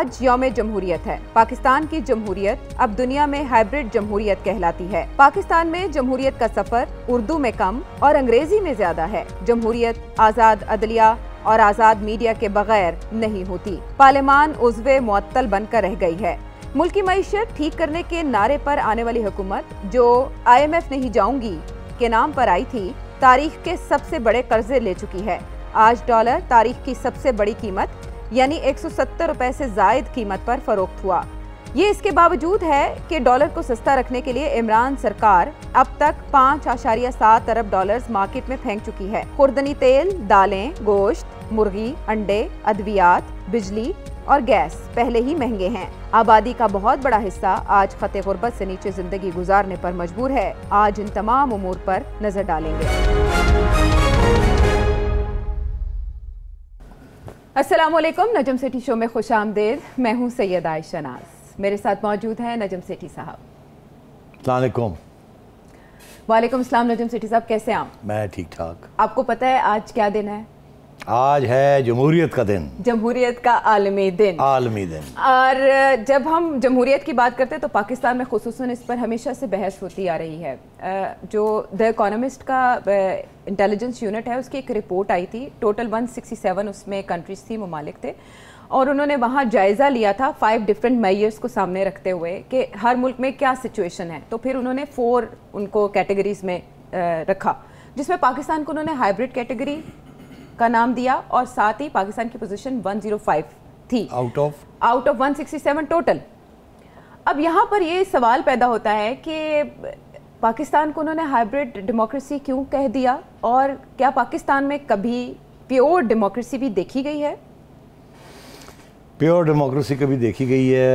आज योम जमहूरियत है पाकिस्तान की जमहूरियत अब दुनिया में हाइब्रिड जमहूरियत कहलाती है पाकिस्तान में जमहूरियत का सफर उर्दू में कम और अंग्रेजी में ज्यादा है जमहूरियत आजाद अदलिया और आजाद मीडिया के बगैर नहीं होती पार्लियमान उजवे मअतल बनकर रह गई है मुल्क की मीशत ठीक करने के नारे पर आने वाली हुकूमत जो एफ नहीं जाऊंगी के नाम पर आई थी तारीख के सबसे बड़े कर्जे ले चुकी है आज डॉलर तारीख की सबसे बड़ी कीमत यानी एक सौ से जायद कीमत पर फरोख्त हुआ ये इसके बावजूद है कि डॉलर को सस्ता रखने के लिए इमरान सरकार अब तक पाँच आशारिया सात अरब डॉलर्स मार्केट में फेंक चुकी है खुर्दनी तेल दालें गोश्त मुर्गी अंडे अद्वियात बिजली और गैस पहले ही महंगे हैं आबादी का बहुत बड़ा हिस्सा आज खत गुर्बत से नीचे जिंदगी गुजारने पर मजबूर है आज इन तमाम उमूर पर नजर डालेंगे अस्सलाम वालेकुम नजम सेठी शो में खुश आमदेद मैं हूँ सैयद आयशा नाज मेरे साथ मौजूद हैं नजम सेठी साहब वालेकुम वालेकुम सलाम नजम सेठी साहब कैसे आप मैं ठीक ठाक आपको पता है आज क्या दिन है आज है जमहूरियत का दिन जमहूरियत का आलमी दिन आलमी दिन और जब हम जमहूरियत की बात करते हैं तो पाकिस्तान में खसूस इस पर हमेशा से बहस होती आ रही है जो द इकोनॉमिस्ट का इंटेलिजेंस यूनिट है उसकी एक रिपोर्ट आई थी टोटल 167 उसमें कंट्रीज थी ममालिक थे और उन्होंने वहाँ जायज़ा लिया था फाइव डिफरेंट मैयर्स को सामने रखते हुए कि हर मुल्क में क्या सिचुएशन है तो फिर उन्होंने फ़ोर उनको कैटेगरीज में रखा जिसमें पाकिस्तान को उन्होंने हाइब्रिड कैटेगरी का नाम दिया और साथ ही पाकिस्तान की पोजीशन 105 थी out of out of 167 total अब यहाँ पर ये सवाल पैदा होता है कि पाकिस्तान को उन्होंने हाइब्रिड डेमोक्रेसी क्यों कह दिया और क्या पाकिस्तान में कभी प्योर डेमोक्रेसी भी देखी गई है प्योर डेमोक्रेसी कभी देखी गई है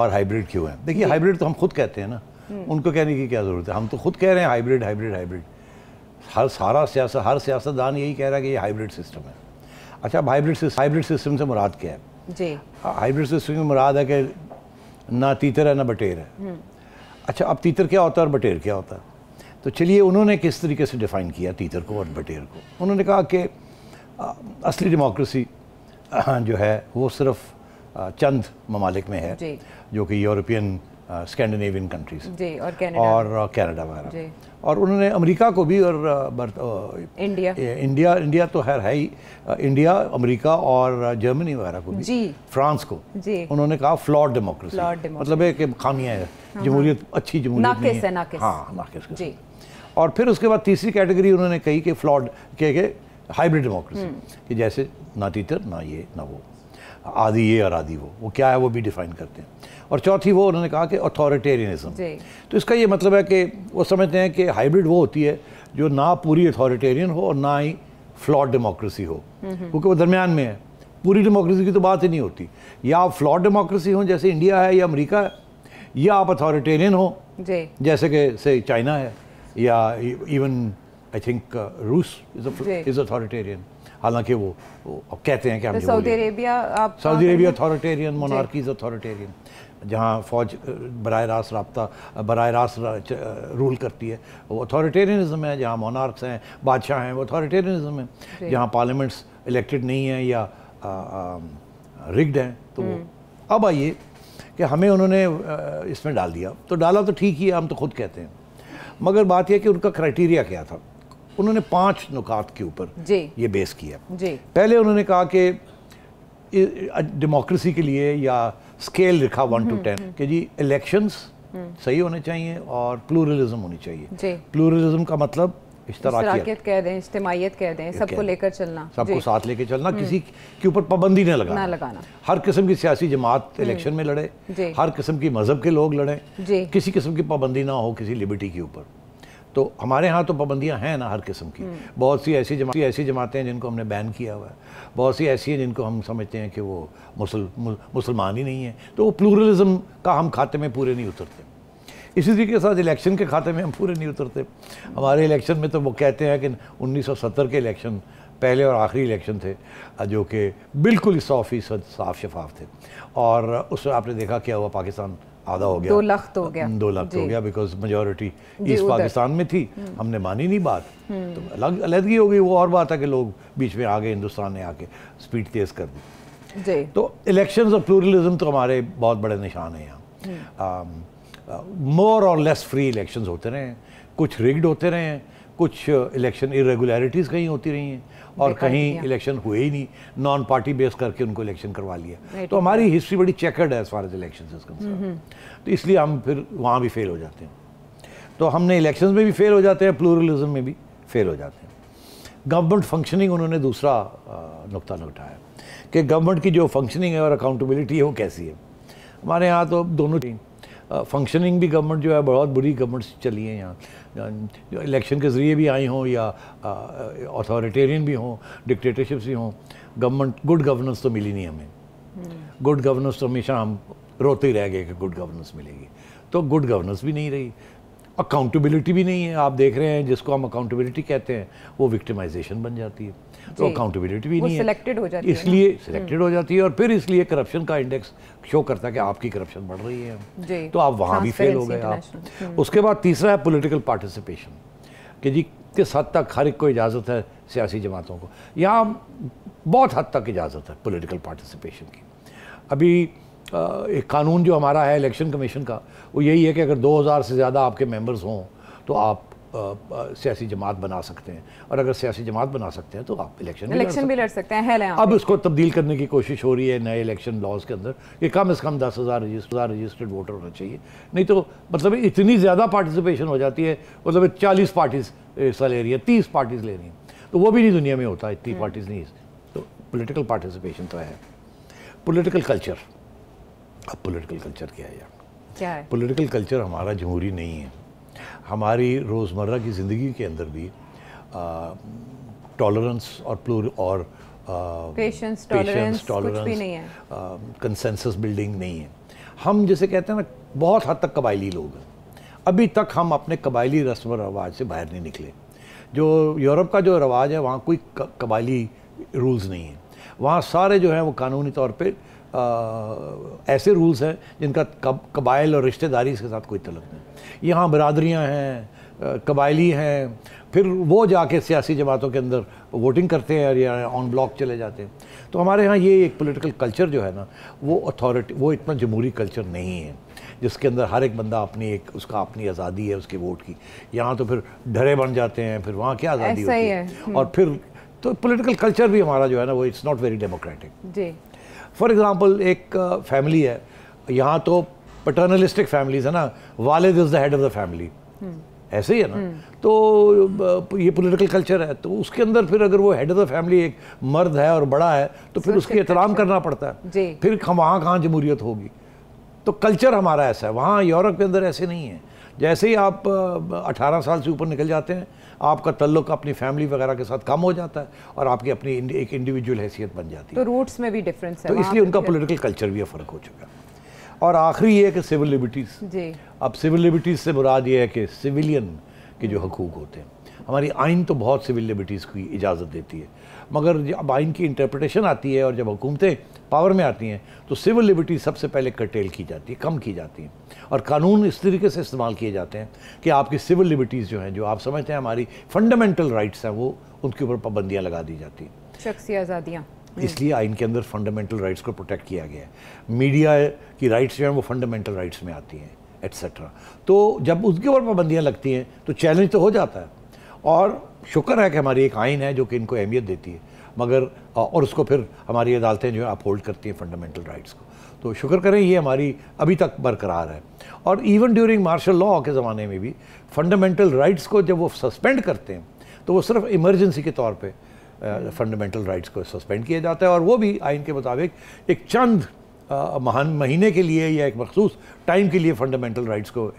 और हाइब्रिड क्यों है देखिए हाइब्रिड तो हम खुद कहते हैं ना हम्म। उनको कहने की क्या ज़रूरत है हम तो खुद कह रहे हैं हाइब्रिड हाइब्रिड हाइब्रिड हर सारा सियासत हर सियासतदान यही कह रहा है कि ये हाइब्रिड सिस्टम है अच्छा अब हाइब्रिड हाइब्रिड सिस्टम से मुराद क्या है जी हाइब्रिड सिस्टम से मुराद है कि ना तीतर है ना बटेर है हम्म। अच्छा अब तीतर क्या होता है और बटेर क्या होता है तो चलिए उन्होंने किस तरीके से डिफ़ाइन किया तीतर को और बटेर को उन्होंने कहा कि असली डेमोक्रेसी जो है वो सिर्फ चंद ममालिक में है जो कि यूरोपियन स्कैंडिनेवियन uh, कंट्रीज और कनाडा uh, वगैरह और उन्होंने अमेरिका को भी और इंडिया इंडिया इंडिया तो है ही इंडिया uh, अमेरिका और जर्मनी वगैरह को भी फ्रांस को उन्होंने कहा फ्लॉड डेमोक्रेसी मतलब एक कि खामियाँ हाँ, है हाँ। जमहूरियत अच्छी जमहूरियत हाँ नाकिस और फिर उसके बाद तीसरी कैटेगरी उन्होंने कही कि फ्लॉड के हाइब्रिड डेमोक्रेसी कि जैसे ना तीतर ना ये ना वो आधी ये और आधी वो वो क्या है वो भी डिफाइन करते हैं और चौथी वो उन्होंने कहा कि अथॉरिटेरियनिज्म तो इसका ये मतलब है कि वो समझते हैं कि हाइब्रिड वो होती है जो ना पूरी अथॉरिटेरियन हो और ना ही फ्लॉड डेमोक्रेसी हो क्योंकि वो दरमियान में है पूरी डेमोक्रेसी की तो बात ही नहीं होती या आप फ्लॉड डेमोक्रेसी हो जैसे इंडिया है या अमरीका है या आप अथॉरिटेरियन हो जैसे कि से चाइना है या इवन आई थिंक रूस इज अथॉरिटेरियन हालांकि वो, वो कहते हैं कि तो हम Saudi Arabia Saudi Arabia authoritarian monarchy is authoritarian जहाँ फ़ौज बर रास्त रबता बर रास्त रूल करती है वो अथॉरिटेरियनिज़म है जहाँ मोनार्क्स हैं बादशाह हैं वो अथॉरिटेरियनिज़म है जहाँ पार्लियामेंट्स इलेक्टेड नहीं हैं या रिग्ड हैं तो hmm. अब आइए कि हमें उन्होंने इसमें डाल दिया तो डाला तो ठीक ही है हम तो खुद कहते हैं मगर बात यह कि उनका क्राइटेरिया क्या था उन्होंने पांच नुकात के ऊपर ये बेस किया पहले उन्होंने कहा कि डेमोक्रेसी के लिए या स्केल लिखा वन टू टेन कि जी इलेक्शंस हम्म। सही होने चाहिए और प्लूरलिज्म होनी चाहिए प्लूरलिज्म का मतलब इश्तराकियत कह दें इज्तमाहीत कह दें सबको लेकर चलना सबको साथ लेकर चलना किसी हम्म। के ऊपर पाबंदी नहीं लगाना लगाना हर किस्म की सियासी जमात इलेक्शन हम्म। में लड़े हर किस्म की मजहब के लोग लड़े किसी किस्म की पाबंदी ना हो किसी लिबर्टी के ऊपर तो हमारे यहाँ तो पाबंदियाँ हैं ना हर किस्म की हम्म। बहुत सी ऐसी जमा ऐसी जमातें हैं जिनको हमने बैन किया हुआ है बहुत सी ऐसी हैं जिनको हम समझते हैं कि वो मुसल मुसलमान ही नहीं है तो वो प्लूरलिज़म का हम खाते में पूरे नहीं उतरते इसी तरीके के साथ इलेक्शन के खाते में हम पूरे नहीं उतरते हमारे इलेक्शन में तो वो कहते हैं कि 1970 के इलेक्शन पहले और आखिरी इलेक्शन थे जो कि बिल्कुल सौ फीसद साफ शफाफ थे और उस आपने देखा क्या हुआ पाकिस्तान आधा हो गया दो तो हो गया दो तो हो गया बिकॉज मेजोरिटी ईस्ट पाकिस्तान में थी हम्म। हमने मानी नहीं बात हम्म। तो अलग अलहदगी हो गई वो और बात है कि लोग बीच में आ गए हिंदुस्तान ने आके स्पीड तेज़ कर दी तो इलेक्शंस और प्लूरलिज्म तो हमारे बहुत बड़े निशान हैं यहाँ मोर और लेस फ्री इलेक्शंस होते रहे कुछ रिग्ड होते रहे हैं कुछ इलेक्शन इरेगुलरिटीज़ कहीं होती रही हैं और कहीं इलेक्शन हुए ही नहीं नॉन पार्टी बेस करके उनको इलेक्शन करवा लिया तो हमारी हिस्ट्री बड़ी चेकर्ड है एज फार एज इलेक्शन तो इसलिए हम फिर वहाँ भी फेल हो जाते हैं तो हमने इलेक्शन में भी फेल हो जाते हैं प्लूरलिज्म में भी फेल हो जाते हैं गवर्नमेंट फंक्शनिंग उन्होंने दूसरा नुकता उठाया कि गवर्नमेंट की जो फंक्शनिंग है और अकाउंटेबिलिटी है वो कैसी है हमारे यहाँ तो दोनों फंक्शनिंग भी गवर्नमेंट जो है बहुत बुरी गवर्नमेंट चली हैं यहाँ जो इलेक्शन के ज़रिए भी आई हों या अथॉरिटेरियन भी हों डिक्टेटरशिप्स भी हों गवर्नमेंट गुड गवर्नेंस तो मिली नहीं हमें गुड हम्म। गवर्नेंस तो हमेशा हम रोते ही रह गए कि गुड गवर्नेंस मिलेगी तो गुड गवर्नेंस भी नहीं रही अकाउंटेबिलिटी भी नहीं है आप देख रहे हैं जिसको हम अकाउंटेबिलिटी कहते हैं वो विक्टिमाइजेशन बन जाती है तो अकाउंटेबिलिटी भी नहीं सिलेक्टेड हो जाती है इसलिए सिलेक्टेड हो हम्म। जाती है और फिर इसलिए करप्शन का इंडेक्स शो करता है कि आपकी करप्शन बढ़ रही है तो आप वहाँ भी फेल हो गए आप हम्म। उसके बाद तीसरा है पोलिटिकल पार्टिसिपेशन कि जी किस हद तक हर एक को इजाज़त है सियासी जमातों को यहाँ बहुत हद तक इजाज़त है पोलिटिकल पार्टिसिपेशन की अभी एक कानून जो हमारा है इलेक्शन कमीशन का वो यही है कि अगर 2000 से ज़्यादा आपके मेंबर्स हों तो आप सियासी जमात बना सकते हैं और अगर सियासी जमात बना सकते हैं तो आप इलेक्शन इलेक्शन भी लड़ सकते हैं अब इसको तब्दील करने की कोशिश हो रही है नए इलेक्शन लॉज के अंदर कि कम अज़ कम दस हज़ार हज़ार रजिस्टर्ड वोटर होना चाहिए नहीं तो मतलब इतनी ज़्यादा पार्टिसिपेशन हो जाती है मतलब चालीस पार्टीज़ हिस्सा ले रही है तीस पार्टीज़ ले रही हैं तो वो भी नहीं दुनिया में होता इतनी पार्टीज़ हम्म। नहीं तो पोलिटिकल पार्टिसिपेशन तो है पोलिटिकल कल्चर अब पोलिटिकल कल्चर क्या है यार क्या है पोलिटिकल कल्चर हमारा जमहूरी नहीं है हमारी रोज़मर्रा की ज़िंदगी के अंदर भी टॉलरेंस और प्लूर और पेशेंस टॉलरेंस कंसेंसस बिल्डिंग नहीं है हम जैसे कहते हैं ना बहुत हद तक कबायली लोग हैं अभी तक हम अपने कबायली रस्म और रवाज से बाहर नहीं निकले जो यूरोप का जो रवाज है वहाँ कोई कबायली रूल्स नहीं है वहाँ सारे जो हैं वो कानूनी तौर पर ऐसे रूल्स हैं जिनका कब कबाइल और रिश्तेदारी इसके साथ कोई तलब नहीं यहाँ बरदरियाँ हैं कबाइली हैं फिर वो जाके सियासी जमातों के अंदर वोटिंग करते हैं और या ऑन ब्लॉक चले जाते हैं तो हमारे यहाँ ये एक पॉलिटिकल कल्चर जो है ना वो अथॉरिटी वो इतना जमहूरी कल्चर नहीं है जिसके अंदर हर एक बंदा अपनी एक उसका अपनी आज़ादी है उसके वोट की यहाँ तो फिर डरे बन जाते हैं फिर वहाँ क्या आज़ादी होती है, है। हम्म। और फिर तो पॉलिटिकल कल्चर भी हमारा जो है ना वो इट्स नॉट वेरी डेमोक्रेटिक जी फॉर एग्ज़ाम्पल एक फैमिली uh, है यहाँ तो पटर्नलिस्टिक फैमिलीज है ना वालिद is the head of the family ऐसे ही है ना हम्म। तो uh, ये पॉलिटिकल कल्चर है तो उसके अंदर फिर अगर वो हेड ऑफ द फैमिली एक मर्द है और बड़ा है तो फिर उसकी एहतराम करना पड़ता है फिर वहाँ कहाँ जमहूरियत होगी तो कल्चर हमारा ऐसा है वहाँ यूरोप के अंदर ऐसे नहीं है जैसे ही आप 18 uh, साल से ऊपर निकल जाते हैं आपका तल्लुक अपनी फैमिली वगैरह के साथ कम हो जाता है और आपकी अपनी एक इंडिविजुअल हैसियत बन जाती तो है तो रूट्स में भी डिफरेंस है तो इसलिए उनका पोलिटिकल कल्चर भी फ़र्क हो चुका है और आखिरी ये है कि सिविल लिबर्टीज़ अब सिविल लिबर्टीज़ से मुराद ये है कि सिविलियन के जो हकूक़ होते हैं हमारी आइन तो बहुत सिविल लिबर्टीज़ की इजाज़त देती है मगर जब आइन की इंटरप्रटेशन आती है और जब हुकूमतें पावर में आती हैं तो सिविल लिबर्टी सबसे पहले कटेल की जाती है कम की जाती हैं और कानून इस तरीके से इस्तेमाल किए जाते हैं कि आपकी सिविल लिबर्टीज़ जो हैं जो आप समझते हैं हमारी फंडामेंटल राइट्स हैं वो उनके ऊपर पाबंदियाँ लगा दी जाती हैं शख्सी आज़ादियाँ हम्म। इसलिए आइन के अंदर फंडामेंटल राइट्स को प्रोटेक्ट किया गया है मीडिया की राइट्स जो हैं वो फंडामेंटल राइट्स में आती हैं एट्सट्रा तो जब उसके ऊपर पाबंदियाँ लगती हैं तो चैलेंज तो हो जाता है और शुक्र है कि हमारी एक आइन है जो कि इनको अहमियत देती है मगर और उसको फिर हमारी अदालतें जो है अपहोल्ड करती हैं फंडामेंटल राइट्स को तो शुक्र करें ये हमारी अभी तक बरकरार है और इवन ड्यूरिंग मार्शल लॉ के ज़माने में भी फंडामेंटल राइट्स को जब वो सस्पेंड करते हैं तो वो सिर्फ इमरजेंसी के तौर पे फंडामेंटल राइट्स को सस्पेंड किया जाता है और वो भी आइन के मुताबिक एक चंद महान महीने के लिए या एक मखसूस टाइम के लिए फंडामेंटल राइट्स को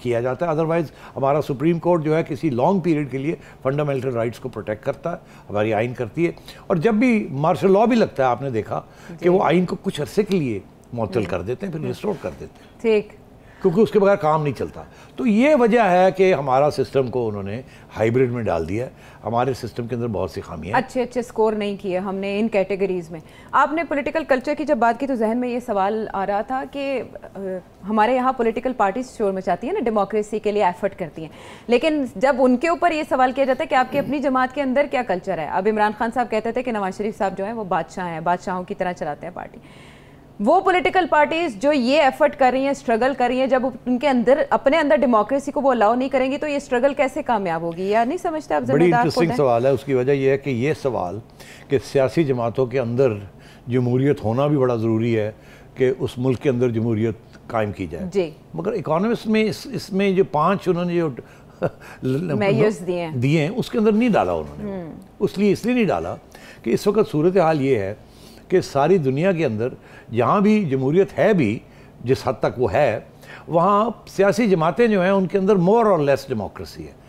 किया जाता है अदरवाइज़ हमारा सुप्रीम कोर्ट जो है किसी लॉन्ग पीरियड के लिए फंडामेंटल राइट्स को प्रोटेक्ट करता है हमारी आइन करती है और जब भी मार्शल लॉ भी लगता है आपने देखा कि वो आइन को कुछ अरसे के लिए मुतल कर देते हैं फिर रिस्टोर कर देते हैं ठीक क्योंकि उसके बगैर काम नहीं चलता तो ये वजह है कि हमारा सिस्टम को उन्होंने हाइब्रिड में डाल दिया हमारे सिस्टम के अंदर बहुत सी खामियां अच्छे अच्छे स्कोर नहीं किए हमने इन कैटेगरीज में आपने पॉलिटिकल कल्चर की जब बात की तो जहन में ये सवाल आ रहा था कि हमारे यहाँ पॉलिटिकल पार्टीज शोर मचाती है ना डेमोक्रेसी के लिए एफर्ट करती हैं लेकिन जब उनके ऊपर ये सवाल किया जाता है कि आपकी अपनी जमात के अंदर क्या कल्चर है अब इमरान खान साहब कहते थे कि नवाज शरीफ साहब जो है वो बादशाह हैं बादशाहों की तरह चलाते हैं पार्टी वो पॉलिटिकल पार्टीज जो ये एफर्ट कर रही हैं स्ट्रगल कर रही हैं जब उनके अंदर अपने अंदर डेमोक्रेसी को वो अलाउ नहीं करेंगे तो ये स्ट्रगल कैसे कामयाब होगी या नहीं समझते आप बड़ी इंटरेस्टिंग सवाल है उसकी वजह यह है कि ये सवाल कि सियासी जमातों के अंदर जमूरीत होना भी बड़ा ज़रूरी है कि उस मुल्क के अंदर जमहूरियत कायम की जाए जी मगर इकोनॉमिक्स में इस इसमें जो पाँच उन्होंने जो दिए हैं उसके अंदर नहीं डाला उन्होंने हम्म। उसलिए इसलिए नहीं डाला कि इस वक्त सूरत हाल ये है कि सारी दुनिया के अंदर जहाँ भी जमहूरियत है भी जिस हद तक वो है वहाँ सियासी जमातें जो हैं उनके अंदर मोर और लेस डेमोक्रेसी है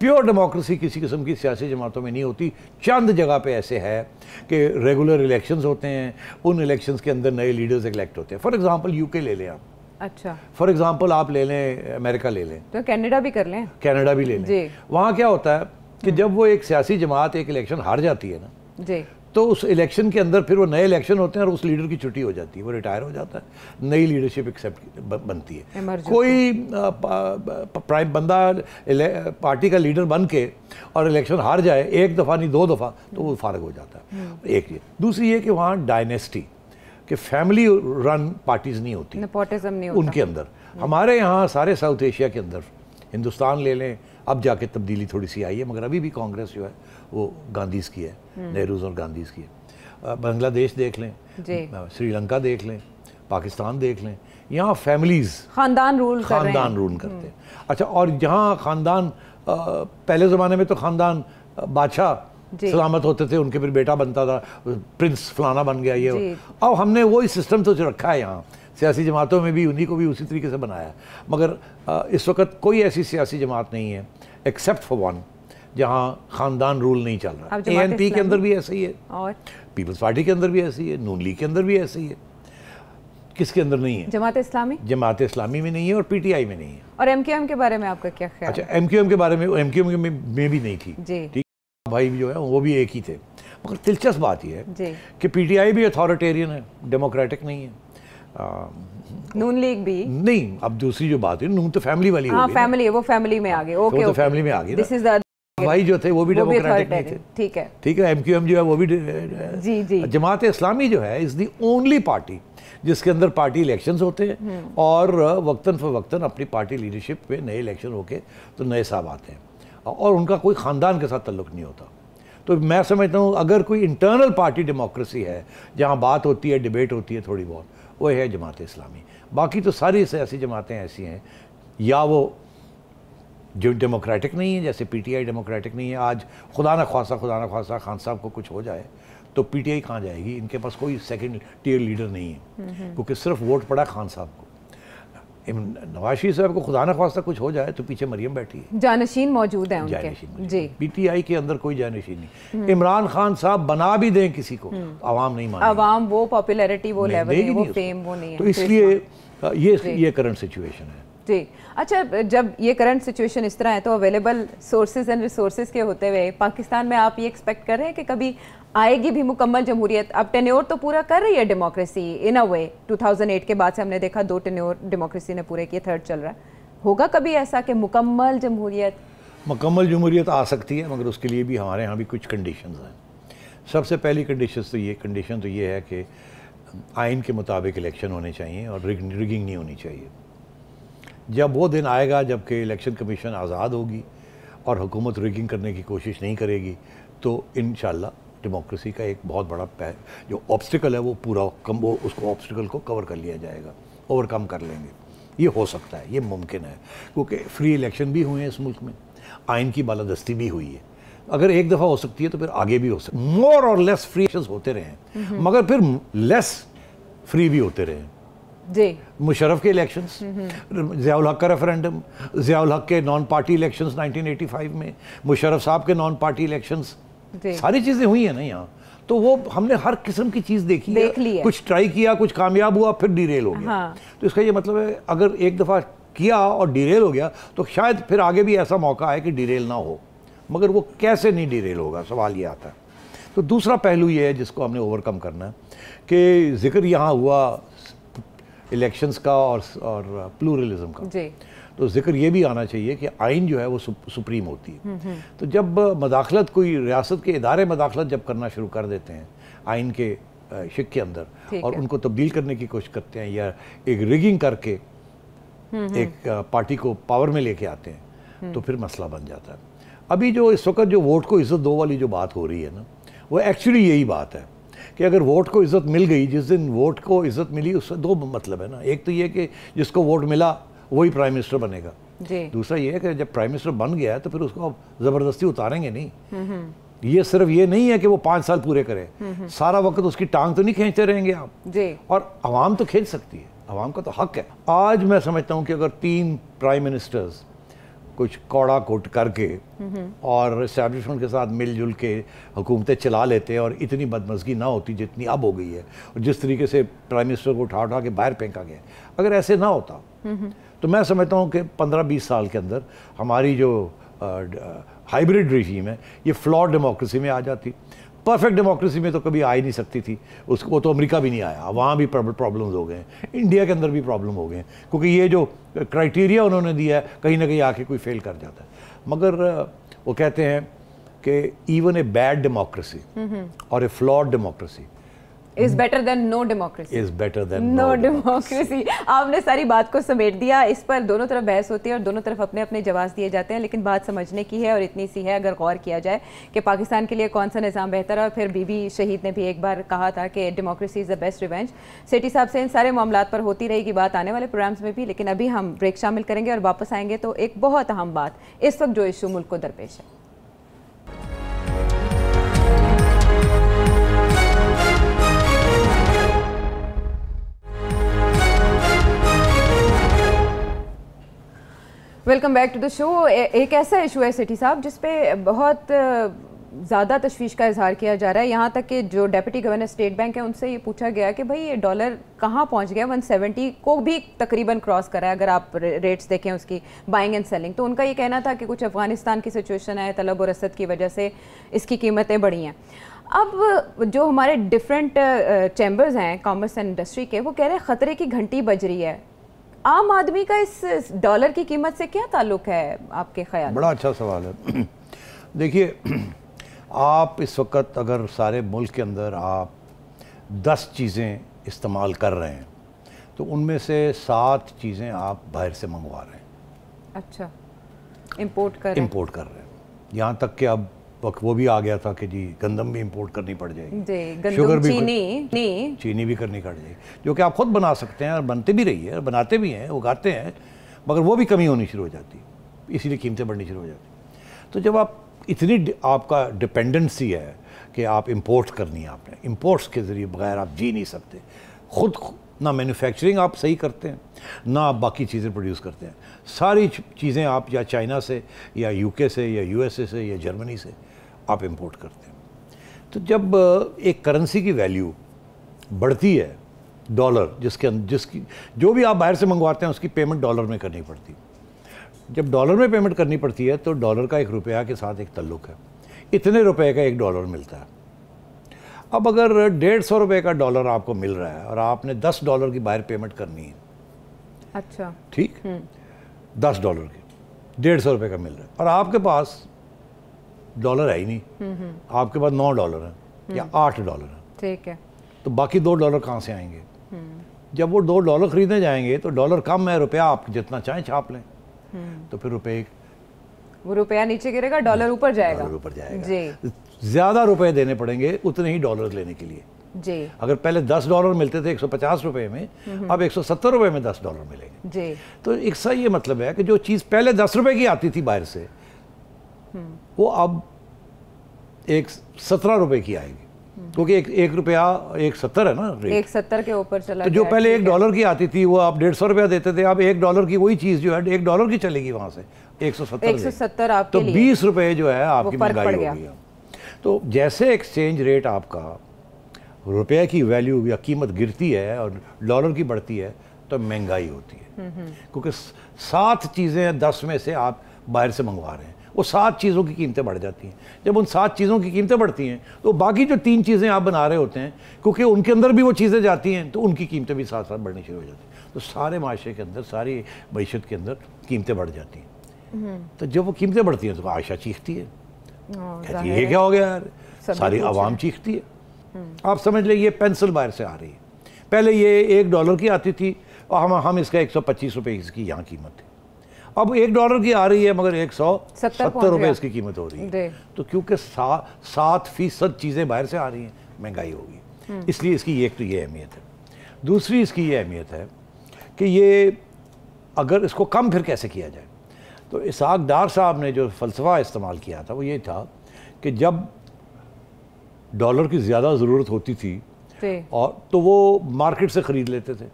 प्योर डेमोक्रेसी किसी किस्म की सियासी जमातों में नहीं होती चंद जगह पे ऐसे है कि रेगुलर इलेक्शंस होते हैं उन इलेक्शंस के अंदर नए लीडर्स इलेक्ट होते हैं फॉर एग्जांपल यूके ले लें आप अच्छा फॉर एग्जांपल आप ले लें अमेरिका ले लें तो कैनेडा भी कर लें कैनेडा भी ले लें वहाँ क्या होता है कि हम्म। जब वो एक सियासी जमात एक इलेक्शन हार जाती है ना जी तो उस इलेक्शन के अंदर फिर वो नए इलेक्शन होते हैं और उस लीडर की छुट्टी हो जाती है वो रिटायर हो जाता है नई लीडरशिप एक्सेप्ट बनती है कोई प्राइम बंदा पार्टी का लीडर बन के और इलेक्शन हार जाए एक दफ़ा नहीं दो दफ़ा तो वो फारग हो जाता है हम्म। एक ये दूसरी ये कि वहाँ डायनेस्टी कि फैमिली रन पार्टीज़ नहीं होती नहीं होता। उनके अंदर हमारे यहाँ सारे साउथ एशिया के अंदर हिंदुस्तान ले लें अब जाके तब्दीली थोड़ी सी आई है मगर अभी भी कांग्रेस जो है वो गांधीज की है हम्म। नेहरूज और गांधीज की है बांग्लादेश देख लें श्रीलंका देख लें पाकिस्तान देख लें यहाँ फैमिलीज खानदान रूल खानदान रूल हम्म। करते हैं अच्छा और जहाँ खानदान पहले ज़माने में तो खानदान बादशाह सलामत होते थे उनके फिर बेटा बनता था प्रिंस फलाना बन गया ये अब हमने वही सिस्टम तो रखा है यहाँ सियासी जमातों में भी उन्हीं को भी उसी तरीके से बनाया मगर इस वक्त कोई ऐसी सियासी जमात नहीं है एक्सेप्ट फॉर वन जहाँ खानदान रूल नहीं चल रहा ए एन पी के अंदर भी ऐसा ही है और पीपल्स पार्टी के अंदर भी ऐसी ही है नून लीग के अंदर भी ऐसा ही है किसके अंदर नहीं है जमात इस्लामी जमात इस्लामी में नहीं है और पीटीआई में नहीं है और एमक्यूएम के बारे में आपका क्या ख्याल अच्छा एमक्यूएम के बारे में एमक्यूएम में, में भी नहीं थी ठीक भाई जो है वो भी एक ही थे मगर दिलचस्प बात यह है कि आई भी अथॉरिटेरियन है डेमोक्रेटिक नहीं है नून लीग भी नहीं अब दूसरी जो बात है नून तो फैमिली वाली हाँ, फैमिली वो फैमिली में आ गई ओके तो फैमिली में आ दिस इज द भाई जो थे वो भी डेमोक्रेटिक थे ठीक है ठीक है एमक्यूएम जो है वो भी जी जी जमात इस्लामी जो है इज़ दी ओनली पार्टी जिसके अंदर पार्टी इलेक्शंस होते हैं हम्म। और वक्तन फ वक्तन अपनी पार्टी लीडरशिप पे नए इलेक्शन होके तो नए साहब आते हैं और उनका कोई ख़ानदान के साथ तल्लुक नहीं होता तो मैं समझता हूँ अगर कोई इंटरनल पार्टी डेमोक्रेसी है जहाँ बात होती है डिबेट होती है थोड़ी बहुत वो है जमात इस्लामी बाकी तो सारी सियासी जमातें ऐसी हैं या वो जो डेमोक्रेटिक नहीं है जैसे पीटीआई डेमोक्रेटिक नहीं है आज खुदा ना खासा खुदा ना खासा खान साहब को कुछ हो जाए तो पीटीआई कहाँ जाएगी इनके पास कोई सेकंड टीयर लीडर नहीं है हम्म, हम्म। क्योंकि सिर्फ वोट पड़ा खान साहब को नवाशी साहब को खुदा न खास्ता कुछ हो जाए तो पीछे मरियम बैठी है जानशीन मौजूद है उनके जी पीटीआई के अंदर कोई जानशीन नहीं हम्म। इमरान खान साहब बना भी दें किसी को हम्म। तो आवाम नहीं माने आवाम वो पॉपुलैरिटी वो लेवल वो फेम वो नहीं है तो इसलिए ये ये करंट सिचुएशन है जी अच्छा जब ये करंट सिचुएशन इस तरह है तो अवेलेबल सोर्सेज एंड रिसोर्सेज के होते हुए पाकिस्तान में आप ये एक्सपेक्ट कर रहे हैं कि कभी आएगी भी मुकम्मल जमहूरियत अब टेन्योर तो पूरा कर रही है डेमोक्रेसी इन अ वे 2008 के बाद से हमने देखा दो टेन्योर डेमोक्रेसी ने पूरे किए थर्ड चल रहा है होगा कभी ऐसा कि मुकम्मल जमहूरियत मुकम्मल जमहूरियत आ सकती है मगर उसके लिए भी हमारे यहाँ भी कुछ कंडीशन हैं सबसे पहली कंडीशन तो ये कंडीशन तो ये है कि आइन के मुताबिक इलेक्शन होने चाहिए और रिगिंग नहीं होनी चाहिए जब वो दिन आएगा जबकि इलेक्शन कमीशन आज़ाद होगी और हुकूमत रिगिंग करने की कोशिश नहीं करेगी तो इन डेमोक्रेसी का एक बहुत बड़ा जो ऑब्स्टिकल है वो पूरा कम वो उसको ऑब्स्टिकल को कवर कर लिया जाएगा ओवरकम कर लेंगे ये हो सकता है ये मुमकिन है क्योंकि फ्री इलेक्शन भी हुए हैं इस मुल्क में आइन की बालादस्ती भी हुई है अगर एक दफ़ा हो सकती है तो फिर आगे भी हो सकती मोर और लेस फ्री होते रहे मगर फिर लेस फ्री भी होते रहे जी मुशरफ के इलेक्शंस जियाउल हक का रेफरेंडम जियाउल हक के नॉन पार्टी इलेक्शंस 1985 में मुशरफ साहब के नॉन पार्टी इलेक्शंस सारी चीजें हुई है ना यहाँ तो वो हमने हर किस्म की चीज देखी देख है, है कुछ ट्राई किया कुछ कामयाब हुआ फिर डिरेल हो गया हाँ। तो इसका ये मतलब है अगर एक दफा किया और डिरेल हो गया तो शायद फिर आगे भी ऐसा मौका आए कि डिरेल ना हो मगर वो कैसे नहीं डिरेल होगा सवाल ये आता है तो दूसरा पहलू ये है जिसको हमने ओवरकम करना है कि जिक्र यहाँ हुआ इलेक्शंस का और और प्लूरलिज्म uh, का जी तो जिक्र ये भी आना चाहिए कि आइन जो है वो सुप्रीम होती है हम्म, हम्म। तो जब मदाखलत कोई रियासत के इदारे मदाखलत जब करना शुरू कर देते हैं आइन के शिक के अंदर और उनको तब्दील करने की कोशिश करते हैं या एक रिगिंग करके हम्म, एक पार्टी को पावर में लेके आते हैं तो फिर मसला बन जाता है अभी जो इस वक्त जो वोट को इज्जत दो वाली जो बात हो रही है ना वो एक्चुअली यही बात है कि अगर वोट को इज्जत मिल गई जिस दिन वोट को इज्जत मिली उससे दो मतलब है ना एक तो ये कि जिसको वोट मिला वही प्राइम मिनिस्टर बनेगा दूसरा ये है कि जब प्राइम मिनिस्टर बन गया है तो फिर उसको ज़बरदस्ती उतारेंगे नहीं हम्म, हम्म। ये सिर्फ ये नहीं है कि वो पांच साल पूरे करे हम्म, सारा वक्त उसकी टांग तो नहीं खींचते रहेंगे आप और आवाम तो खींच सकती है आवाम का तो हक है आज मैं समझता हूँ कि अगर तीन प्राइम मिनिस्टर्स कुछ कौड़ा कोट करके और इस्टेब्लिशमेंट के साथ मिलजुल के हुकूमतें चला लेते और इतनी बदमजगी ना होती जितनी अब हो गई है और जिस तरीके से प्राइम मिनिस्टर को उठा उठा के बाहर फेंका गया अगर ऐसे ना होता तो मैं समझता हूँ कि पंद्रह बीस साल के अंदर हमारी जो हाइब्रिड रिजीम है ये फ्लॉड डेमोक्रेसी में आ जाती परफेक्ट डेमोक्रेसी में तो कभी आ ही नहीं सकती थी उसको वो तो अमेरिका भी नहीं आया वहाँ भी प्रॉब्लम्स हो गए हैं इंडिया के अंदर भी प्रॉब्लम हो गए हैं क्योंकि ये जो क्राइटेरिया उन्होंने दिया है कहीं ना कहीं आके कोई फेल कर जाता है मगर वो कहते हैं कि इवन ए बैड डेमोक्रेसी और a flawed democracy is better than no democracy is better than no democracy आपने सारी बात को समेट दिया इस पर दोनों तरफ बहस होती है और दोनों तरफ अपने अपने जवाब दिए जाते हैं लेकिन बात समझने की है और इतनी सी है अगर गौर किया जाए कि पाकिस्तान के लिए कौन सा निज़ाम बेहतर है और फिर बीबी शहीद ने भी एक बार कहा था कि democracy is the best revenge Sethi साहब से इन सारे मामला पर होती रहेगी बात आने वाले प्रोग्राम्स में भी लेकिन अभी हम ब्रेक शामिल करेंगे और वापस आएंगे तो एक बहुत अहम बात इस वक्त जो इशू मुल्क को दरपेश है welcome back to the show एक ऐसा इशू है सिटी साहब जिसपे बहुत ज़्यादा तशवीश का इजहार किया जा रहा है यहाँ तक कि जो डेप्टी गवर्नर स्टेट बैंक है उनसे ये पूछा गया कि भाई ये डॉलर कहाँ पहुँच गया 170 को भी तकरीबन क्रॉस करा है अगर आप रेट्स देखें उसकी बाइंग एंड सेलिंग तो उनका ये कहना था कि कुछ अफ़गानिस्तान की सिचुएशन है तलब और रसद की वजह से इसकी कीमतें बढ़ी हैं अब जो हमारे डिफरेंट चैम्बर्स हैं कॉमर्स एंड इंडस्ट्री के वो कह रहे हैं ख़तरे की घंटी बज रही है आम आदमी का इस डॉलर की कीमत से क्या ताल्लुक है आपके ख्याल बड़ा अच्छा सवाल है देखिए आप इस वक्त अगर सारे मुल्क के अंदर आप दस चीज़ें इस्तेमाल कर रहे हैं तो उनमें से सात चीज़ें आप बाहर से मंगवा रहे हैं अच्छा इंपोर्ट कर इंपोर्ट कर रहे हैं यहाँ तक कि अब वक्त वो भी आ गया था कि जी गंदम भी इंपोर्ट करनी पड़ जाएगी शुगर भी चीनी कर, चीनी भी करनी पड़ जाएगी जो कि आप खुद बना सकते हैं और बनते भी रही है और बनाते भी हैं उगाते हैं मगर वो भी कमी होनी शुरू हो जाती है इसीलिए कीमतें बढ़नी शुरू हो जाती तो जब आप इतनी आपका डिपेंडेंसी है कि आप इम्पोर्ट करनी है आपने इम्पोर्ट्स के ज़रिए बगैर आप जी नहीं सकते खुद ना मैन्युफैक्चरिंग आप सही करते हैं ना आप बाकी चीज़ें प्रोड्यूस करते हैं सारी चीज़ें आप या चाइना से या यूके से या यूएसए से या जर्मनी से आप इम्पोर्ट करते हैं तो जब एक करेंसी की वैल्यू बढ़ती है डॉलर जिसके अं-, जिसकी जो भी आप बाहर से मंगवाते हैं उसकी पेमेंट डॉलर में करनी पड़ती है जब डॉलर में पेमेंट करनी पड़ती है तो डॉलर का एक रुपया के साथ एक तल्लुक है इतने रुपए का एक डॉलर मिलता है अब अगर डेढ़ सौ रुपये का डॉलर आपको मिल रहा है और आपने दस डॉलर की बाहर पेमेंट करनी है अच्छा ठीक हम्म। दस डॉलर की डेढ़ सौ रुपये का मिल रहा है और आपके पास डॉलर है ही नहीं आपके पास नौ डॉलर हैं या हम्म। आठ डॉलर हैं ठीक है तो बाकी दो डॉलर कहाँ से आएंगे हम्म। जब वो दो डॉलर खरीदने जाएंगे तो डॉलर कम है रुपया आप जितना चाहें छाप लें हम्म। तो फिर रुपये वो रुपया नीचे गिरेगा डॉलर ऊपर जाएगा ऊपर जाएगा जी ज़्यादा रुपए देने पड़ेंगे उतने ही डॉलर लेने के लिए जी अगर पहले दस डॉलर मिलते थे एक सौ पचास रुपए में अब एक सौ सत्तर रुपए में दस डॉलर मिलेंगे जी तो एक सही मतलब है कि जो चीज़ पहले दस रुपए की आती थी बाहर से वो अब एक सत्रह रुपए की आएगी क्योंकि एक एक रुपया एक सत्तर है ना रेट एक सत्तर के ऊपर चला तो जो पहले एक डॉलर की आती थी वो आप डेढ़ सौ रुपया देते थे अब एक डॉलर की वही चीज़ जो है एक डॉलर की चलेगी वहां से एक सौ सत्तर एक सौ सत्तर आप तो बीस रुपये जो है आपकी महंगाई हो गई तो जैसे एक्सचेंज रेट आपका रुपये की वैल्यू या कीमत गिरती है और डॉलर की बढ़ती है तो महंगाई होती है हम्म, हम्म। क्योंकि सात चीज़ें दस में से आप बाहर से मंगवा रहे हैं वो सात चीज़ों की कीमतें बढ़ जाती हैं जब उन सात चीज़ों की कीमतें बढ़ती हैं तो बाकी जो तीन चीज़ें आप बना रहे होते हैं क्योंकि उनके अंदर भी वो चीज़ें जाती हैं तो उनकी कीमतें भी साथ साथ बढ़नी शुरू हो जाती हैं तो सारे माशरे के अंदर सारी मीशत के अंदर कीमतें बढ़ जाती हैं हम्म। तो जब वो कीमतें बढ़ती हैं तो आशा चीखती है कहती ये क्या हो गया यार सारी आवाम चीखती है हम्म। आप समझ लें ये पेंसिल बाहर से आ रही है पहले ये एक डॉलर की आती थी और हम हम इसका एक सौ पच्चीस रुपये इसकी यहाँ कीमत थी अब एक डॉलर की आ रही है मगर एक सौ सत्तर रुपये इसकी कीमत हो रही है तो क्योंकि सा, सात फीसद चीज़ें बाहर से आ रही हैं महंगाई होगी हम्म। इसलिए इसकी एक तो ये अहमियत है दूसरी इसकी ये अहमियत है कि ये अगर इसको कम फिर कैसे किया जाए तो इसाक डार साहब ने जो फ़लसफ़ा इस्तेमाल किया था वो ये था कि जब डॉलर की ज़्यादा ज़रूरत होती थी और तो वो मार्केट से ख़रीद लेते थे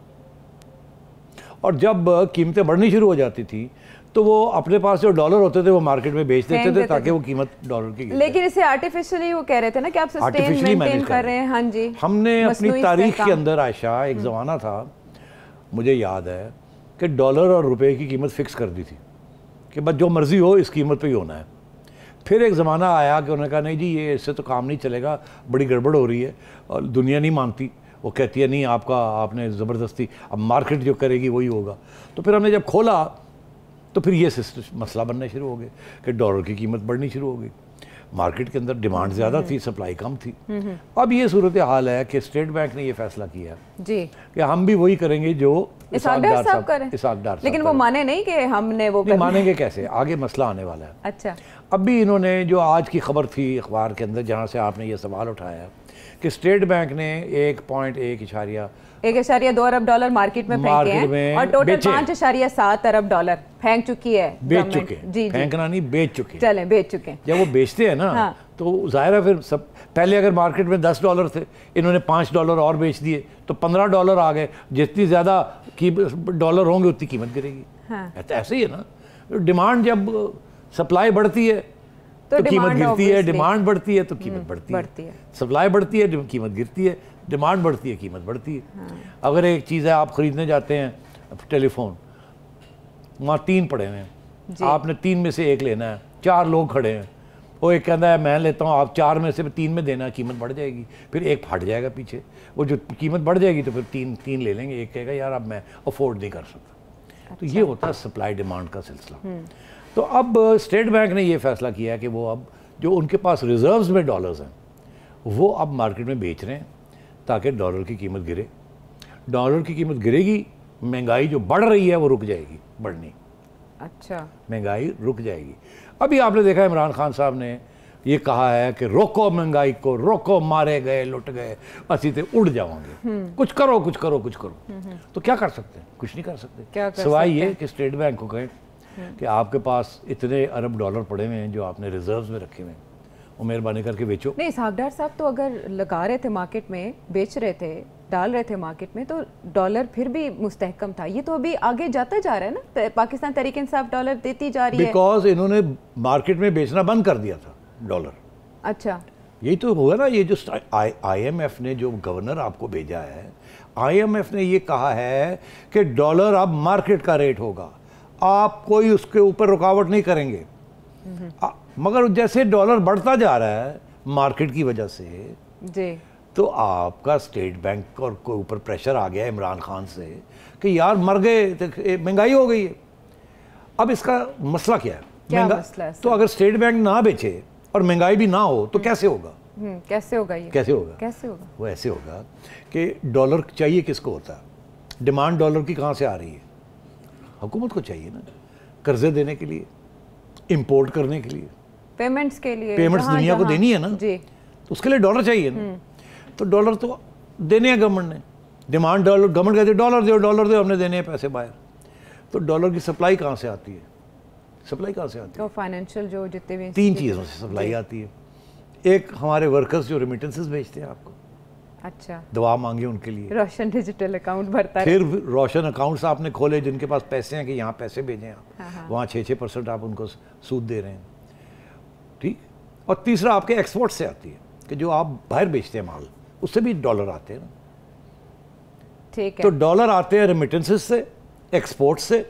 और जब कीमतें बढ़नी शुरू हो जाती थी तो वो अपने पास जो डॉलर होते थे वो मार्केट में बेच देते थे ताकि वो कीमत डॉलर की लेकिन इसे आर्टिफिशियली वो कह रहे थे ना कि आप सस्टेन मैनेज कर रहे हैं हाँ जी हमने अपनी तारीख के अंदर आयशा एक हम्म। ज़माना था मुझे याद है कि डॉलर और रुपए की कीमत फिक्स कर दी थी कि बस जो मर्ज़ी हो इस कीमत पर ही होना है फिर एक ज़माना आया कि उन्होंने कहा नहीं जी ये इससे तो काम नहीं चलेगा बड़ी गड़बड़ हो रही है और दुनिया नहीं मानती वो कहती है नहीं आपका आपने ज़बरदस्ती अब मार्केट जो करेगी वही होगा तो फिर हमने जब खोला तो फिर ये मसला बनना शुरू हो गया कि डॉलर की कीमत बढ़नी शुरू हो गई मार्केट के अंदर डिमांड हम्म, ज़्यादा हम्म। थी सप्लाई कम थी हम्म, अब ये सूरत हाल है कि स्टेट बैंक ने ये फैसला किया जी कि हम भी वही करेंगे जो इसहाकदार लेकिन वो माने नहीं कि हमने वो मानेंगे कैसे आगे मसला आने वाला है अच्छा अब भी इन्होंने जो आज की खबर थी अखबार के अंदर जहाँ से आपने ये सवाल उठाया कि स्टेट बैंक ने एक पॉइंट एक इशारिया एक अशारिया दो अरब डॉलर मार्केट में फेंके हैं और टोटल पांच अशारिया सात अरब डॉलर फेंक चुकी है बेच चुके जी फेंकना नहीं बेच चुके चले बेच चुके जब वो बेचते हैं ना हाँ। तो ज़ाहिर है फिर सब पहले अगर मार्केट में दस डॉलर थे इन्होंने पाँच डॉलर और बेच दिए तो पंद्रह डॉलर आ गए जितनी ज़्यादा डॉलर होंगे उतनी कीमत गिरेगी हाँ। तो ऐसे ही है ना डिमांड जब सप्लाई बढ़ती है तो, तो कीमत गिरती है डिमांड बढ़ती है तो कीमत हम्म, बढ़ती है सप्लाई बढ़ती है कीमत गिरती है डिमांड बढ़ती है कीमत बढ़ती है हाँ। अगर एक चीज़ है आप ख़रीदने जाते हैं टेलीफोन वहाँ तीन पड़े हुए हैं आपने तीन में से एक लेना है चार लोग खड़े हैं वो एक कहता है मैं लेता हूँ आप चार में से तीन में देना कीमत बढ़ जाएगी फिर एक फट जाएगा पीछे वो जो कीमत बढ़ जाएगी तो फिर तीन तीन ले लेंगे एक कहेगा यार अब मैं अफोर्ड नहीं कर सकता अच्छा। तो ये अच्छा। होता है सप्लाई डिमांड का सिलसिला हम्म। तो अब स्टेट बैंक ने ये फैसला किया है कि वो अब जो उनके पास रिजर्व में डॉलर्स हैं वो अब मार्केट में बेच रहे हैं ताकि डॉलर की कीमत गिरे डॉलर की कीमत गिरेगी महंगाई जो बढ़ रही है वो रुक जाएगी बढ़नी अच्छा महंगाई रुक जाएगी अभी आपने देखा इमरान खान साहब ने ये कहा है कि रोको महंगाई को रोको मारे गए लुट गए असी तो उड़ जाओगे हम्म। कुछ करो कुछ करो कुछ करो हम्म, हम्म। तो क्या कर सकते हैं कुछ नहीं कर सकते सिवाय ये कि स्टेट बैंक को कहें कि आपके पास इतने अरब डॉलर पड़े हुए हैं जो आपने रिजर्व्स में रखे हुए हैं और मेहरबानी करके बेचो नहीं सागडार साहब तो अगर लगा रहे थे मार्केट में बेच रहे थे डाल रहे थे मार्केट में तो डॉलर फिर भी मुस्तहकम था ये तो अभी आगे जाता जा रहा है ना पाकिस्तान तरीके इंसाफ डॉलर देती जा रही Because है बिकॉज इन्होंने मार्केट में बेचना बंद कर दिया था डॉलर अच्छा यही तो हुआ ना ये जो आईएमएफ ने जो गवर्नर आपको भेजा है आईएमएफ ने ये कहा है कि डॉलर अब मार्केट का रेट होगा आप कोई उसके ऊपर रुकावट नहीं करेंगे हम्म। मगर जैसे डॉलर बढ़ता जा रहा है मार्केट की वजह से जी तो आपका स्टेट बैंक और को ऊपर प्रेशर आ गया इमरान खान से कि यार मर गए तो महंगाई हो गई है अब इसका मसला क्या है क्या मसला है तो अगर स्टेट बैंक ना बेचे और महंगाई भी ना हो तो हम्म। कैसे होगा हम्म, कैसे होगा ये कैसे होगा कैसे होगा वो ऐसे होगा कि डॉलर चाहिए किसको होता है डिमांड डॉलर की कहाँ से आ रही है हुकूमत को चाहिए ना कर्जे देने के लिए इम्पोर्ट करने के लिए पेमेंट्स के लिए पेमेंट्स दुनिया को देनी है ना जी तो उसके लिए डॉलर चाहिए ना हम्म। तो डॉलर तो देने हैं गवर्नमेंट ने डिमांड डॉलर गवर्नमेंट कहते है डॉलर दो डॉलर दो हमने देने हैं पैसे बाहर तो डॉलर की सप्लाई कहाँ से आती है सप्लाई कहाँ से आती है फाइनेंशियल जो जितने भी तीन चीज़ों से सप्लाई आती है एक हमारे वर्कर्स जो रिमिटेंसेस भेजते हैं आपको अच्छा दवा मांगे उनके लिए रोशन डिजिटल अकाउंट भरता फिर रोशन अकाउंट्स आपने खोले जिनके पास पैसे हैं कि यहाँ पैसे भेजें आप हाँ।, हाँ। वहाँ छः छः परसेंट आप उनको सूद दे रहे हैं और तीसरा आपके एक्सपोर्ट से आती है कि जो आप बाहर बेचते हैं माल उससे भी डॉलर आते हैं ना ठीक है तो डॉलर आते हैं रेमिटेंसेस से एक्सपोर्ट से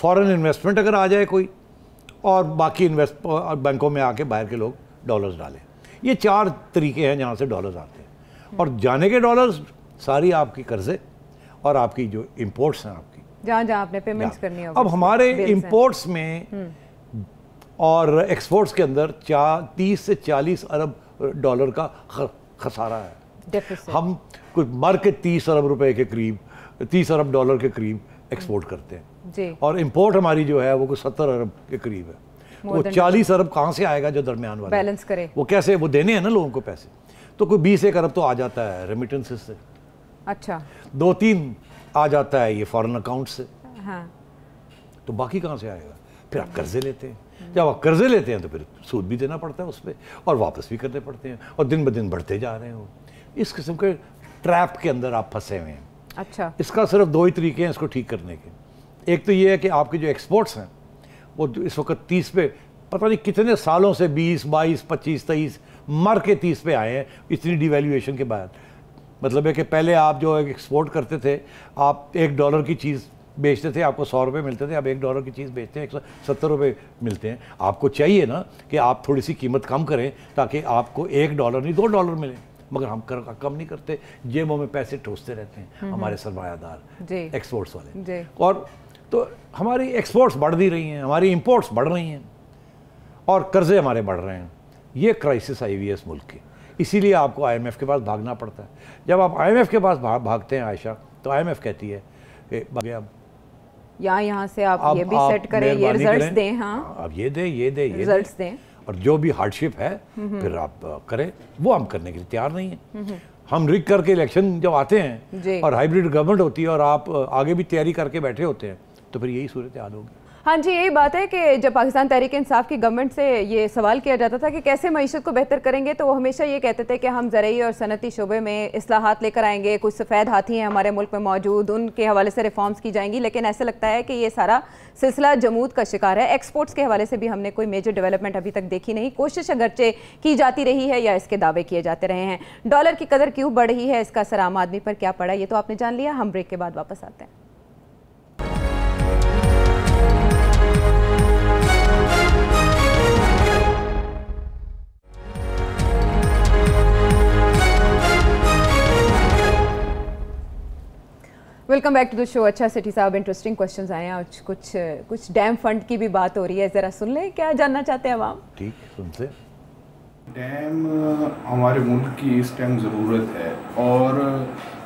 फॉरेन इन्वेस्टमेंट अगर आ जाए कोई और बाकी इन्वेस्ट बैंकों में आके बाहर के लोग डॉलर्स डालें ये चार तरीके हैं जहाँ से डॉलर्स आते हैं और जाने के डॉलर्स सारी आपकी कर्जे और आपकी जो इम्पोर्ट्स हैं आपकी जहाँ जहाँ आपने पेमेंट्स करनी होगी अब हमारे इम्पोर्ट्स में हम्म। और एक्सपोर्ट्स के अंदर चार तीस से चालीस अरब डॉलर का खसारा है Deficit. हम कुछ मर के तीस अरब रुपए के करीब तीस अरब डॉलर के करीब एक्सपोर्ट करते हैं जी। और इम्पोर्ट हमारी जो है वो कुछ सत्तर अरब के करीब है More वो चालीस अरब कहाँ से आएगा जो दरमियान वाला बैलेंस करे वो कैसे वो देने हैं ना लोगों को पैसे तो कोई बीस एक अरब तो आ जाता है रेमिटेंसेस से अच्छा दो तीन आ जाता है ये फॉरेन अकाउंट से हाँ। तो बाकी कहाँ से आएगा फिर आप कर्जे लेते हैं जब आप कर्जे लेते हैं तो फिर सूद भी देना पड़ता है उस पर और वापस भी करने पड़ते हैं और दिन ब दिन बढ़ते जा रहे हो इस किस्म के ट्रैप के अंदर आप फंसे हुए हैं अच्छा इसका सिर्फ दो ही तरीके हैं इसको ठीक करने के एक तो ये है कि आपके जो एक्सपोर्ट्स हैं वो इस वक्त तीस पे पता नहीं कितने सालों से बीस बाईस पच्चीस तेईस मर के तीस पे आए हैं इतनी डिवेल्यूएशन के बाद मतलब है कि पहले आप जो एक्सपोर्ट करते थे आप एक डॉलर की चीज़ बेचते थे आपको सौ रुपये मिलते थे आप एक डॉलर की चीज़ बेचते हैं एक सौ सत्तर रुपये मिलते हैं आपको चाहिए ना कि आप थोड़ी सी कीमत कम करें ताकि आपको एक डॉलर नहीं दो डॉलर मिले मगर हम कर, कम नहीं करते जेबों में पैसे ठोसते रहते हैं हम्म, हमारे हम्म। सरमायादार एक्सपोर्ट्स वाले और तो हमारी एक्सपोर्ट्स बढ़ दी रही हैं हमारी इम्पोर्ट्स बढ़ रही हैं और कर्जे हमारे बढ़ रहे हैं ये क्राइसिस आई हुई है इस मुल्क की इसीलिए आपको आईएमएफ के पास भागना पड़ता है जब आप आईएमएफ के पास भागते हैं आयशा तो आईएमएफ कहती है कि अब या यहाँ से आप, आप ये भी आप सेट करें ये रिजल्ट्स दें हाँ आप ये दें ये दें ये रिजल्ट्स दें और जो भी हार्डशिप है फिर आप करें वो हम करने के लिए तैयार नहीं है हम रिक करके इलेक्शन जब आते हैं और हाइब्रिड गवर्नमेंट होती है और आप आगे भी तैयारी करके बैठे होते हैं तो फिर यही सूरत याद होगी हाँ जी यही बात है कि जब पाकिस्तान तहरीक इंसाफ की गवर्नमेंट से ये सवाल किया जाता था कि कैसे मीशत को बेहतर करेंगे तो वो हमेशा ये कहते थे कि हम ज़रूरी और सनती शोबे में असलाहत लेकर आएंगे कुछ सफ़ेद हाथी हैं हमारे मुल्क में मौजूद उनके हवाले से रिफॉर्म्स की जाएंगी लेकिन ऐसा लगता है कि ये सारा सिलसिला जमूद का शिकार है एक्सपोर्ट्स के हवाले से भी हमने कोई मेजर डेवलपमेंट अभी तक देखी नहीं कोशिश अगरचे की जाती रही है या इसके दावे किए जाते रहे हैं डॉलर की कदर क्यों बढ़ रही है इसका असर आम आदमी पर क्या पड़ा ये तो आपने जान लिया हम ब्रेक के बाद वापस आते हैं welcome back to the show अच्छा सिटी साहब इंटरेस्टिंग क्वेश्चंस आए हैं आज कुछ कुछ डैम फंड की भी बात हो रही है ज़रा सुन लें क्या जानना चाहते हैं आवाम ठीक सुनते डैम हमारे मुल्क की इस टाइम ज़रूरत है और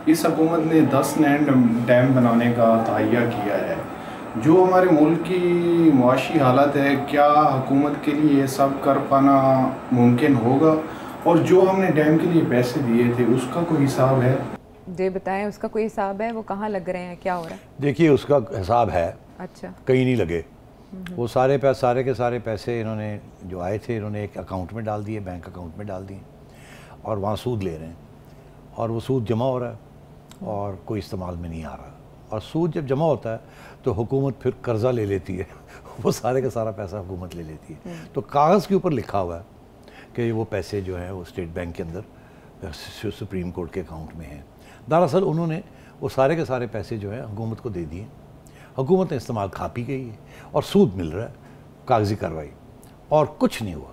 इस हुकूमत ने दस नए डैम बनाने का तहैया किया है जो हमारे मुल्क की मुआशी हालत है क्या हुकूमत के लिए ये सब कर पाना मुमकिन होगा और जो हमने डैम के लिए पैसे दिए थे उसका कोई हिसाब है जी बताएं उसका कोई हिसाब है वो कहाँ लग रहे हैं क्या हो रहा है देखिए उसका हिसाब है अच्छा कहीं नहीं लगे वो सारे पैसे सारे के सारे पैसे इन्होंने जो आए थे इन्होंने एक अकाउंट में डाल दिए बैंक अकाउंट में डाल दिए और वहाँ सूद ले रहे हैं और वो सूद जमा हो रहा है और कोई इस्तेमाल में नहीं आ रहा और सूद जब जमा होता है तो हुकूमत फिर कर्ज़ा ले लेती है वो सारे का सारा पैसा हुकूमत ले लेती है हम्म। तो कागज़ के ऊपर लिखा हुआ है कि वो पैसे जो हैं वो स्टेट बैंक के अंदर सुप्रीम कोर्ट के अकाउंट में हैं दरअसल उन्होंने वो सारे के सारे पैसे जो है हुकूमत को दे दिए हुकूमत ने इस्तेमाल खा पी गई है और सूद मिल रहा है कागजी कार्रवाई और कुछ नहीं हुआ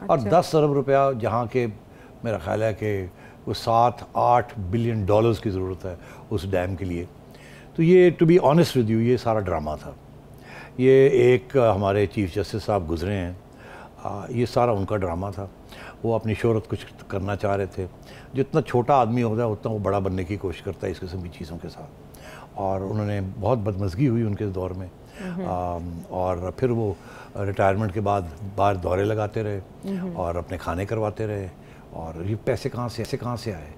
अच्छा। और दस अरब रुपया जहाँ के मेरा ख्याल है कि वो सात आठ बिलियन डॉलर्स की ज़रूरत है उस डैम के लिए तो ये to be honest with you ये सारा ड्रामा था ये एक हमारे चीफ जस्टिस साहब गुजरे हैं ये सारा उनका ड्रामा था वो अपनी शहरत कुछ करना चाह रहे थे जितना छोटा आदमी होता है उतना वो बड़ा बनने की कोशिश करता है इस किस्म की चीज़ों के साथ और उन्होंने बहुत बदमजगी हुई उनके दौर में हम्म। आ, और फिर वो रिटायरमेंट के बाद बाहर दौरे लगाते रहे हम्म। और अपने खाने करवाते रहे और ये पैसे कहाँ से ऐसे कहाँ से आए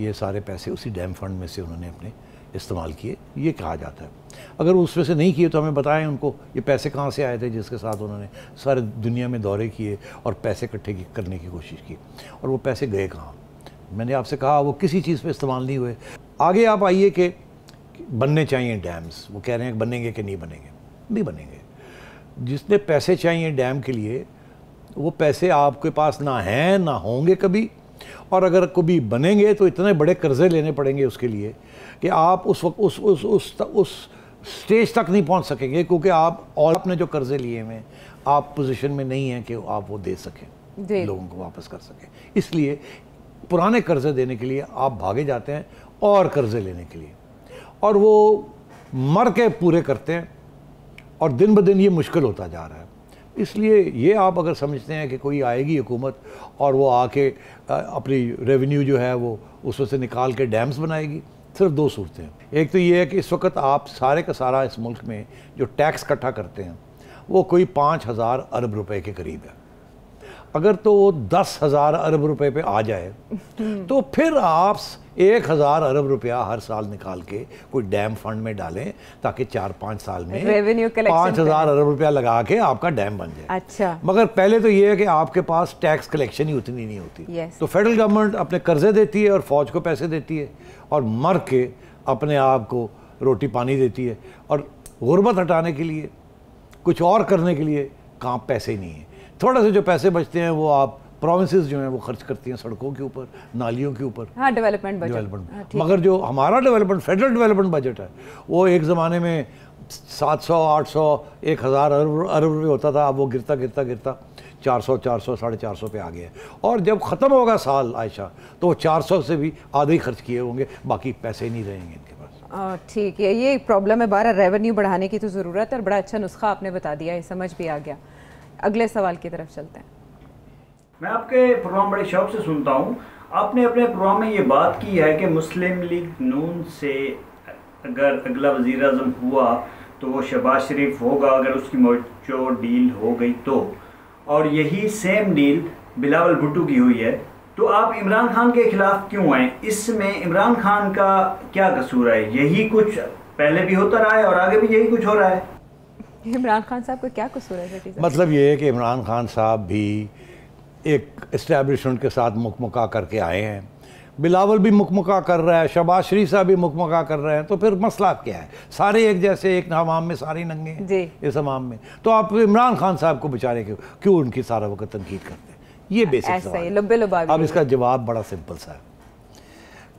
ये सारे पैसे उसी डैम फंड में से उन्होंने अपने इस्तेमाल किए ये कहा जाता है अगर उसमें से नहीं किए तो हमें बताएं उनको ये पैसे कहाँ से आए थे जिसके साथ उन्होंने सारे दुनिया में दौरे किए और पैसे इकट्ठे करने की कोशिश की और वो पैसे गए कहाँ मैंने आपसे कहा वो किसी चीज़ पर इस्तेमाल नहीं हुए आगे आप आइए कि बनने चाहिए डैम्स वो कह रहे हैं बनेंगे कि नहीं बनेंगे नहीं बनेंगे जिसने पैसे चाहिए डैम के लिए वो पैसे आपके पास ना हैं ना होंगे कभी और अगर कभी बनेंगे तो इतने बड़े कर्जे लेने पड़ेंगे उसके लिए कि आप उस वक्त उस उस उस, उस, उस स्टेज तक नहीं पहुंच सकेंगे क्योंकि आप और अपने जो कर्जे लिए हुए हैं आप पोजीशन में नहीं हैं कि आप वो दे सकें लोगों को वापस कर सकें इसलिए पुराने कर्जे देने के लिए आप भागे जाते हैं और कर्जे लेने के लिए और वो मर के पूरे करते हैं और दिन ब दिन ये मुश्किल होता जा रहा है इसलिए ये आप अगर समझते हैं कि कोई आएगी हुकूमत और वो आके अपनी रेवेन्यू जो है वो उसमें से निकाल के डैम्स बनाएगी सिर्फ दो सूरतें हैं एक तो ये है कि इस वक्त आप सारे का सारा इस मुल्क में जो टैक्स इकट्ठा करते हैं वो कोई पाँच हज़ार अरब रुपए के करीब है अगर तो वो दस हज़ार अरब रुपए पे आ जाए तो फिर आप एक हज़ार अरब रुपया हर साल निकाल के कोई डैम फंड में डालें ताकि चार पाँच साल में रेवेन्यू पाँच हज़ार अरब रुपया लगा के आपका डैम बन जाए अच्छा मगर पहले तो ये है कि आपके पास टैक्स कलेक्शन ही उतनी नहीं होती तो फेडरल गवर्नमेंट अपने कर्जे देती है और फौज को पैसे देती है और मर के अपने आप को रोटी पानी देती है और गुर्बत हटाने के लिए कुछ और करने के लिए कहाँ पैसे ही नहीं है थोड़ा से जो पैसे बचते हैं वो आप प्रोविंसेस जो हैं वो खर्च करती हैं सड़कों के ऊपर नालियों के ऊपर हाँ डेवलपमेंट डेवलपमेंट हाँ, मगर जो हमारा डेवलपमेंट फेडरल डेवलपमेंट बजट है वो एक ज़माने में 700 800 1000 अरब अरब रुपये होता था अब वो गिरता गिरता गिरता चार सौ चार सौ साढ़े चार सौ पे आ गया और जब ख़त्म होगा साल आयशा तो चार सौ से भी आधे ही खर्च किए होंगे बाकी पैसे नहीं रहेंगे इनके पास ठीक है ये प्रॉब्लम है बारह रेवेन्यू बढ़ाने की तो ज़रूरत है और बड़ा अच्छा नुस्खा आपने बता दिया है समझ भी आ गया अगले सवाल की तरफ चलते हैं मैं आपके प्रोग्राम बड़े शौक से सुनता हूँ आपने अपने प्रोग्राम में ये बात की है कि मुस्लिम लीग नून से अगर अगला वजीर अजम हुआ तो वो शहबाज शरीफ होगा अगर उसकी जो डील हो गई तो और यही सेम डील बिलावल भुट्टो की हुई है तो आप इमरान खान के खिलाफ क्यों आए इसमें इमरान खान का क्या कसूर है यही कुछ पहले भी होता रहा है और आगे भी यही कुछ हो रहा है इमरान खान साहब का क्या कसूर है मतलब ये है कि इमरान खान साहब भी एक इस्टेब्लिशमेंट के साथ मुकमका करके आए हैं बिलावल भी मुकमका कर रहा है शबाज शरीफ साहब भी मुकमका कर रहे हैं तो फिर मसला क्या है सारे एक जैसे एक हमाम में सारे नंगे हैं इस हमाम में तो आप इमरान खान साहब को बेचारे क्यों क्यों उनकी सारा वक्त तनकीद करते हैं ये बेसिक अब इसका जवाब बड़ा सिंपल सा है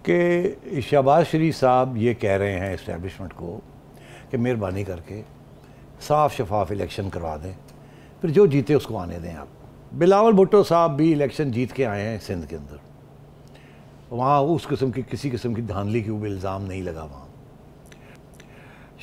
कि शहबाज शरीफ साहब ये कह रहे हैं इस्टेबलिशमेंट को कि मेहरबानी करके साफ शफाफ इलेक्शन करवा दें फिर जो जीते उसको आने दें आप बिलावल भुट्टो साहब भी इलेक्शन जीत के आए हैं सिंध के अंदर वहाँ उस किस्म की किसी किस्म की धांधली के ऊपर इल्ज़ाम नहीं लगा वहाँ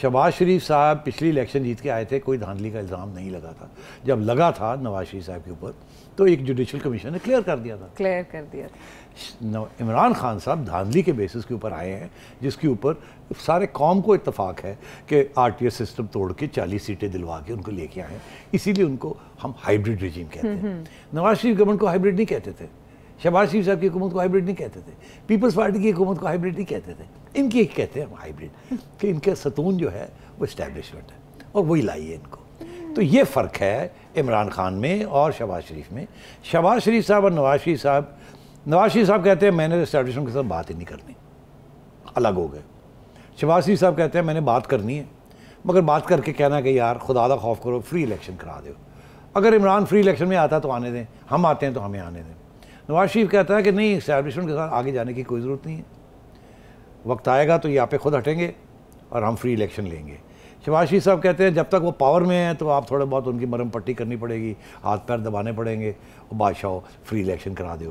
शबाज शरीफ साहब पिछली इलेक्शन जीत के आए थे कोई धांधली का इल्ज़ाम नहीं लगा था जब लगा था नवाज शरीफ साहब के ऊपर तो एक जुडिशल कमीशन ने क्लियर कर दिया था क्लियर कर दिया था इमरान खान साहब धांधली के बेसिस के ऊपर आए हैं जिसके ऊपर सारे कौम को इतफाक है कि आर टी एस सिस्टम तोड़ के चालीस सीटें दिलवा के उनको लेके आए इसीलिए उनको हम हाइब्रिड रिजीम कहते हैं हम्म, हम्म। नवाज शरीफ गवर्नमेंट को हाइब्रिड नहीं कहते थे शहबाज शरीफ साहब की हुकूमत को हाइब्रिड नहीं कहते थे पीपल्स पार्टी की हुकूमत को हाइब्रिड नहीं कहते थे इनकी एक कहते हैं हाइब्रिड कि इनका सतून जो है वो इस्टेब्लिशमेंट है और वही लाई है इनको तो ये फ़र्क है इमरान खान में और शहबाज शरीफ में शहबाज शरीफ साहब और नवाज शरीफ साहब नवाज शरीफ साहब कहते हैं मैंने इस्टेब्लिशमेंट के साथ बात ही नहीं करनी अलग हो गए शहबाज शरीफ साहब कहते हैं मैंने बात करनी है मगर बात करके कहना कि यार खुदा खौफ करो फ्री इलेक्शन करा दो अगर इमरान फ्री इलेक्शन में आता तो आने दें हम आते हैं तो हमें आने दें नवाज शरीफ कहता है कि नहीं इस्टेबलिशमेंट के साथ आगे जाने की कोई ज़रूरत नहीं है वक्त आएगा तो ये आप खुद हटेंगे और हम फ्री इलेक्शन लेंगे शबाज शरीफ साहब कहते हैं जब तक वो पावर में हैं तो आप थोड़ा बहुत उनकी मरम पट्टी करनी पड़ेगी हाथ पैर दबाने पड़ेंगे और बादशाह फ्री इलेक्शन करा दो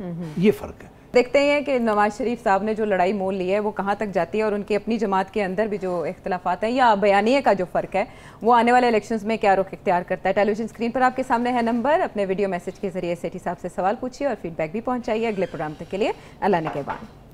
हम्म, हम्म। ये फ़र्क है देखते हैं कि नवाज शरीफ साहब ने जो लड़ाई मोल ली है वो कहाँ तक जाती है और उनकी अपनी जमात के अंदर भी जो इख्तलाफात हैं या बयानी का जो फ़र्क है वो आने वाले इलेक्शंस में क्या रुख इख्तियार करता है टेलीविजन स्क्रीन पर आपके सामने है नंबर अपने वीडियो मैसेज के जरिए सेठी साहब से सवाल पूछिए और फीडबैक भी पहुँचाइए अगले प्रोग्राम तक के लिए अल्लाह के बाद